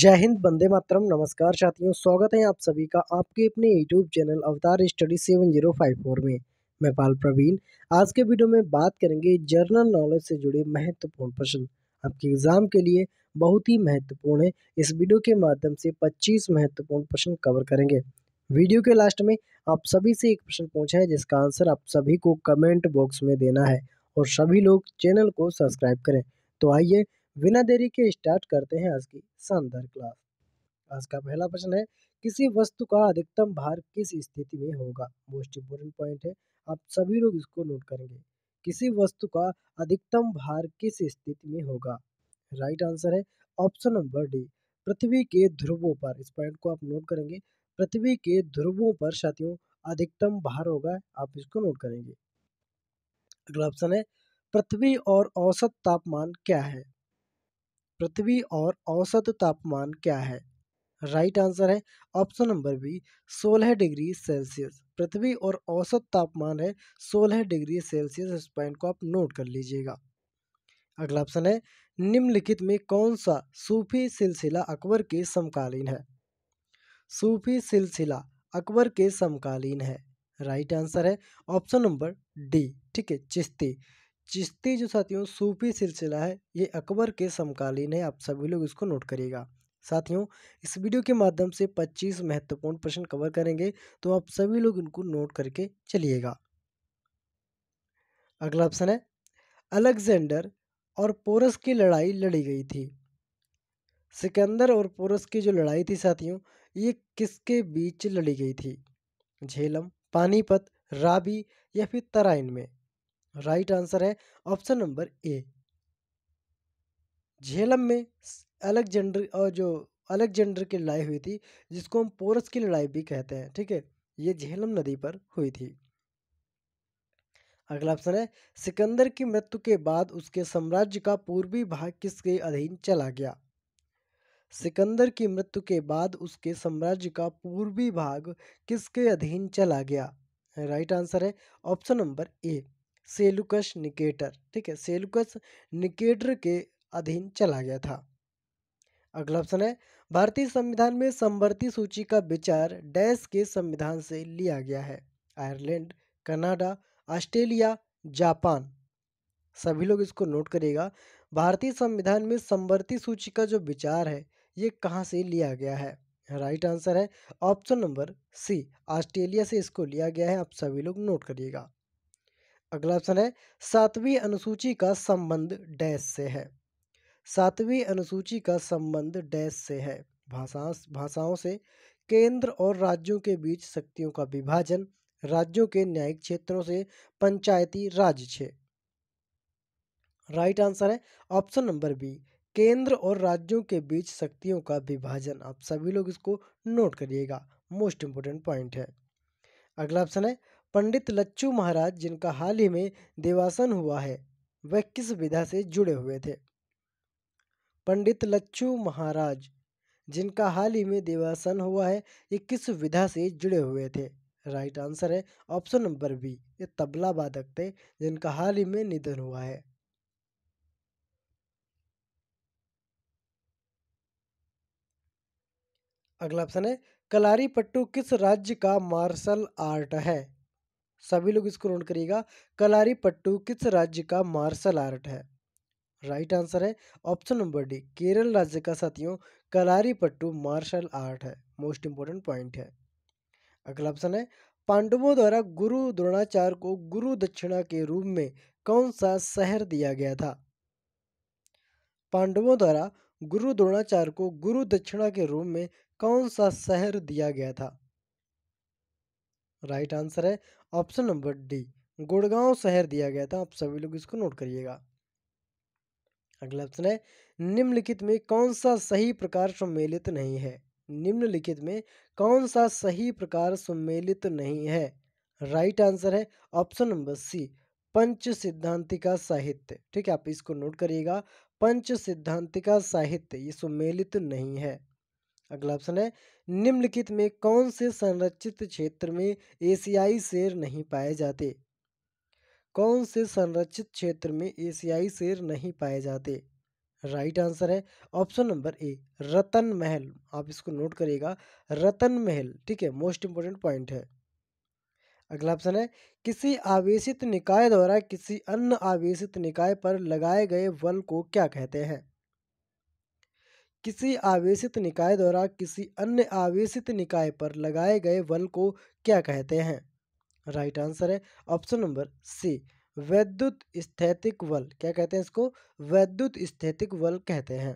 जय हिंद बंदे मातरम नमस्कार साथियों स्वागत है आप सभी का आपके अपने YouTube channel Avatar study seven zero five four में मैं पाल प्रवीण आज के वीडियो में बात करेंगे जर्नल नॉलेज से जुड़े महत्वपूर्ण प्रश्न आपके एग्जाम के लिए बहुत ही महत्वपूर्ण है इस वीडियो के माध्यम से पच्चीस महत्वपूर्ण प्रश्न कवर करेंगे वीडियो के लास्ट में आप सभी से एक प्रश्न पूछा है जिसका आंसर आप सभी को कमेंट बॉक्स में देना है और सभी लोग चैनल को सब्सक्राइब करें तो आइए बिना देरी के स्टार्ट करते हैं आज की शानदार क्लास आज का पहला प्रश्न है किसी वस्तु का अधिकतम भार किस स्थिति में होगा मोस्ट इम्पोर्टेंट पॉइंट है आप सभी लोग इसको नोट करेंगे किसी वस्तु का अधिकतम भार किस स्थिति में होगा राइट आंसर है ऑप्शन नंबर डी पृथ्वी के ध्रुवों पर इस पॉइंट को आप नोट करेंगे पृथ्वी के ध्रुवों पर साथियों अधिकतम भार होगा आप इसको नोट करेंगे अगला ऑप्शन है पृथ्वी और औसत तापमान क्या है पृथ्वी और औसत तापमान क्या है राइट आंसर है option number B 16 degree Celsius पृथ्वी और औसत तापमान है 16 डिग्री सेल्सियस इस पॉइंट को आप नोट कर लीजिएगा अगला ऑप्शन है निम्नलिखित में कौन सा सूफी सिलसिला अकबर के समकालीन है सूफी सिलसिला अकबर के समकालीन है राइट आंसर है ऑप्शन नंबर डी ठीक है चिश्ती चिश्ती जो साथियों सूफी सिलसिला है ये अकबर के समकालीन है आप सभी लोग इसको नोट करिएगा साथियों इस वीडियो के माध्यम से 25 महत्वपूर्ण प्रश्न कवर करेंगे तो आप सभी लोग इनको नोट करके चलिएगा अगला ऑप्शन है अलेक्जेंडर और पोरस की लड़ाई लड़ी गई थी सिकंदर और पोरस की जो लड़ाई थी साथियों ये किसके बीच लड़ी गई थी झेलम पानीपत राबी या फिर तराइन में राइट आंसर है ऑप्शन नंबर ए झेलम में अलेक्जेंडर और जो अलेक्जेंडर की लड़ाई हुई थी जिसको हम पोरस की लड़ाई भी कहते हैं ठीक है ये झेलम नदी पर हुई थी अगला ऑप्शन है सिकंदर की मृत्यु के बाद उसके साम्राज्य का पूर्वी भाग किसके अधीन चला गया सिकंदर की मृत्यु के बाद उसके साम्राज्य का पूर्वी भाग किसके अधीन चला गया राइट आंसर है option number A Seleucus Nicator ठीक है सेलुकस निकेटर के अधीन चला गया था अगला ऑप्शन है भारतीय संविधान में संवर्ती सूची का विचार डैश के संविधान से लिया गया है आयरलैंड कनाडा ऑस्ट्रेलिया जापान सभी लोग इसको नोट करिएगा भारतीय संविधान में संवर्ती सूची का जो विचार है ये कहाँ से लिया गया है राइट आंसर है ऑप्शन नंबर सी ऑस्ट्रेलिया से इसको लिया गया है आप सभी लोग नोट करिएगा अगला ऑप्शन है सातवीं अनुसूची का संबंध डैश से है सातवीं अनुसूची का संबंध डैश से है भाषा भाषाओं से केंद्र और राज्यों के बीच शक्तियों का विभाजन राज्यों के न्यायिक क्षेत्रों से पंचायती राज छे राइट आंसर है ऑप्शन नंबर बी केंद्र और राज्यों के बीच शक्तियों का विभाजन आप सभी लोग इसको नोट करिएगा मोस्ट इंपोर्टेंट पॉइंट है अगला ऑप्शन है पंडित लच्चू महाराज जिनका हाल ही में देवासन हुआ है वह किस विधा से जुड़े हुए थे पंडित लच्छू महाराज जिनका हाल ही में देवासन हुआ है ये किस विधा से जुड़े हुए थे राइट आंसर है ऑप्शन नंबर बी ये तबला वादक थे जिनका हाल ही में निधन हुआ है अगला ऑप्शन है कलारी पट्टू किस राज्य का मार्शल आर्ट है सभी लोग इसको नोट करिएगा कलारी पट्टू किस राज्य का मार्शल आर्ट है राइट आंसर है ऑप्शन नंबर डी केरल राज्य का साथियों कलारी पट्टू मार्शल आर्ट है मोस्ट इंपोर्टेंट पॉइंट है अगला ऑप्शन है पांडवों द्वारा गुरु द्रोणाचार्य को गुरु दक्षिणा के रूप में कौन सा शहर दिया गया था पांडवों द्वारा गुरु द्रोणाचार्य को गुरु दक्षिणा के रूप में कौन सा शहर दिया गया था राइट आंसर है ऑप्शन नंबर डी गुड़गांव शहर दिया गया था आप सभी लोग इसको नोट करिएगा अगला ऑप्शन है निम्नलिखित में कौन सा सही प्रकार सम्मिलित नहीं है निम्नलिखित में कौन सा सही प्रकार सम्मिलित नहीं है राइट आंसर है option number C Pancha Siddhantika साहित्य ठीक है आप इसको नोट करिएगा पंच सिद्धांतिका साहित्य ये सम्मिलित नहीं है अगला ऑप्शन है निम्नलिखित में कौन से संरक्षित क्षेत्र में एशियाई शेर नहीं पाए जाते कौन से संरक्षित क्षेत्र में एशियाई शेर नहीं पाए जाते राइट आंसर है option number A Ratan Mahal आप इसको नोट करिएगा रतन महल ठीक है मोस्ट इंपॉर्टेंट पॉइंट है अगला ऑप्शन है किसी आवेशित निकाय द्वारा किसी अन्य आवेशित निकाय पर लगाए गए बल को क्या कहते हैं किसी आवेशित निकाय द्वारा किसी अन्य आवेशित निकाय पर लगाए गए बल को क्या कहते हैं राइट आंसर है ऑप्शन नंबर सी वैद्युत स्थैतिक बल क्या कहते हैं इसको वैद्युत स्थैतिक बल कहते हैं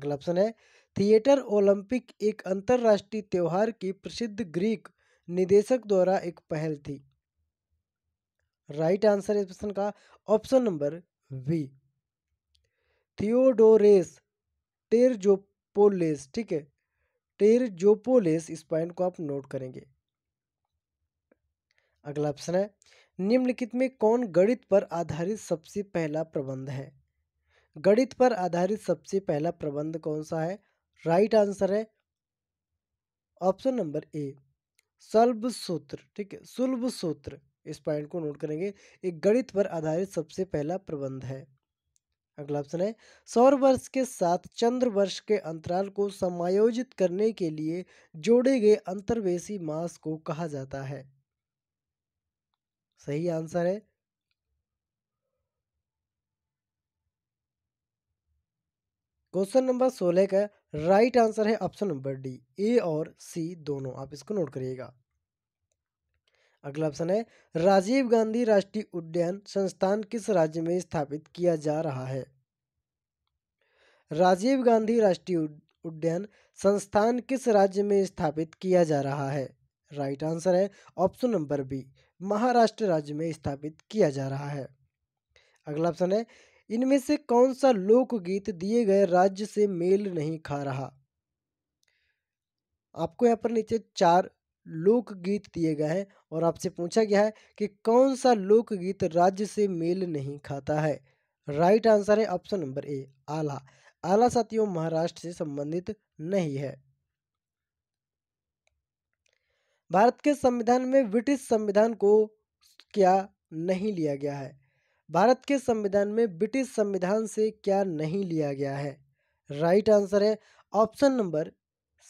अगला ऑप्शन है थिएटर ओलंपिक एक अंतर्राष्ट्रीय त्यौहार की प्रसिद्ध ग्रीक निदेशक द्वारा एक पहल थी राइट आंसर इस प्रश्न का option number B Theodoros Terzopoulos ठीक है टेरजोपोलेस इस पॉइंट को आप नोट करेंगे अगला ऑप्शन है निम्नलिखित में कौन गणित पर आधारित सबसे पहला प्रबंध है गणित पर आधारित सबसे पहला प्रबंध कौन सा है राइट आंसर है option number A Shulba Sutra ठीक है सुलभ सूत्र इस पॉइंट को नोट करेंगे एक गणित पर आधारित सबसे पहला प्रबंध है अगला ऑप्शन है सौर वर्ष के साथ चंद्र वर्ष के अंतराल को समायोजित करने के लिए जोड़े गए अंतर्वेशी मास को कहा जाता है सही आंसर है क्वेश्चन नंबर सोलह का राइट आंसर है ऑप्शन नंबर डी ए और सी दोनों आप इसको नोट करिएगा अगला ऑप्शन है राजीव गांधी राष्ट्रीय उद्यान संस्थान किस राज्य में स्थापित किया जा रहा है राजीव गांधी राष्ट्रीय उद्यान संस्थान किस राज्य में स्थापित किया जा रहा है राइट आंसर है ऑप्शन नंबर बी महाराष्ट्र राज्य में स्थापित किया जा रहा है अगला ऑप्शन है इनमें से कौन सा लोकगीत दिए गए राज्य से मेल नहीं खा रहा आपको यहाँ पर नीचे चार लोकगीत दिए गए हैं और आपसे पूछा गया है कि कौन सा लोकगीत राज्य से मेल नहीं खाता है राइट आंसर है ऑप्शन नंबर ए आला आला साथियों महाराष्ट्र से संबंधित नहीं है भारत के संविधान में ब्रिटिश संविधान को क्या नहीं लिया गया है भारत के संविधान में ब्रिटिश संविधान से क्या नहीं लिया गया है राइट आंसर है ऑप्शन नंबर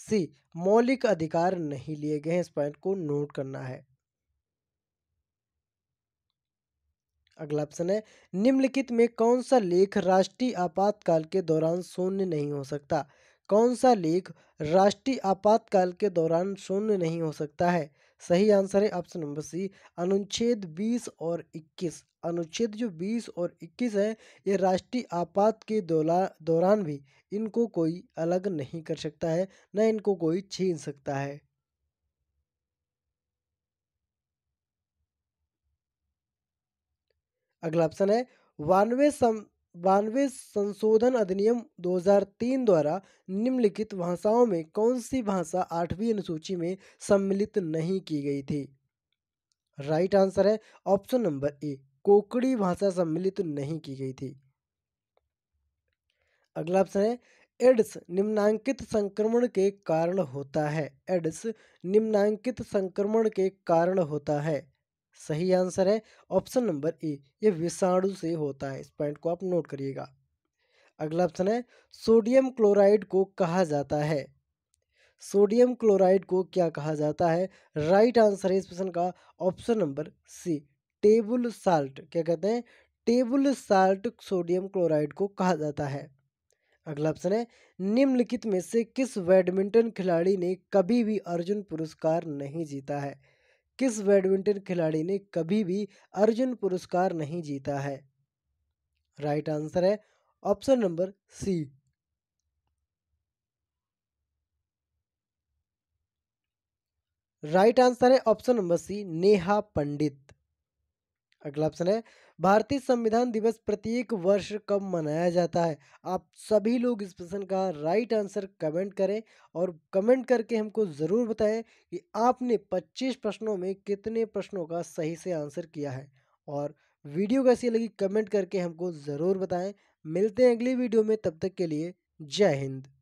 सी मौलिक अधिकार नहीं लिए गए हैं इस पॉइंट को नोट करना है अगला ऑप्शन है निम्नलिखित में कौन सा लेख राष्ट्रीय आपातकाल के दौरान शून्य नहीं हो सकता कौन सा लेख राष्ट्रीय आपातकाल के दौरान शून्य नहीं हो सकता है सही आंसर है ऑप्शन नंबर सी अनुच्छेद 20 और इक्कीस अनुच्छेद जो 20 और 21 है ये राष्ट्रीय आपात के दौरान भी इनको कोई अलग नहीं कर सकता है न इनको कोई छीन सकता है अगला ऑप्शन है बानवे सम बानवे संशोधन अधिनियम 2003 द्वारा निम्नलिखित भाषाओं में कौन सी भाषा आठवीं अनुसूची में सम्मिलित नहीं की गई थी राइट आंसर है ऑप्शन नंबर ए कोकड़ी भाषा सम्मिलित नहीं की गई थी अगला ऑप्शन है एड्स निम्नांकित संक्रमण के कारण होता है एड्स निम्नांकित संक्रमण के कारण होता है सही आंसर है ऑप्शन नंबर ए ये विषाणु से होता है इस पॉइंट को आप नोट करिएगा अगला ऑप्शन है सोडियम क्लोराइड को कहा जाता है सोडियम क्लोराइड को क्या कहा जाता है राइट आंसर है इस प्रश्न का option number C table salt क्या कहते हैं टेबल साल्ट सोडियम क्लोराइड को कहा जाता है अगला ऑप्शन है निम्नलिखित में से किस बैडमिंटन खिलाड़ी ने कभी भी अर्जुन पुरस्कार नहीं जीता है किस बैडमिंटन खिलाड़ी ने कभी भी अर्जुन पुरस्कार नहीं जीता है राइट आंसर है option number C right answer है option number C Neha Pandit अगला ऑप्शन है भारतीय संविधान दिवस प्रत्येक वर्ष कब मनाया जाता है आप सभी लोग इस प्रश्न का राइट आंसर कमेंट करें और कमेंट करके हमको ज़रूर बताएं कि आपने 25 प्रश्नों में कितने प्रश्नों का सही से आंसर किया है और वीडियो कैसी लगी कमेंट करके हमको ज़रूर बताएं मिलते हैं अगली वीडियो में तब तक के लिए जय हिंद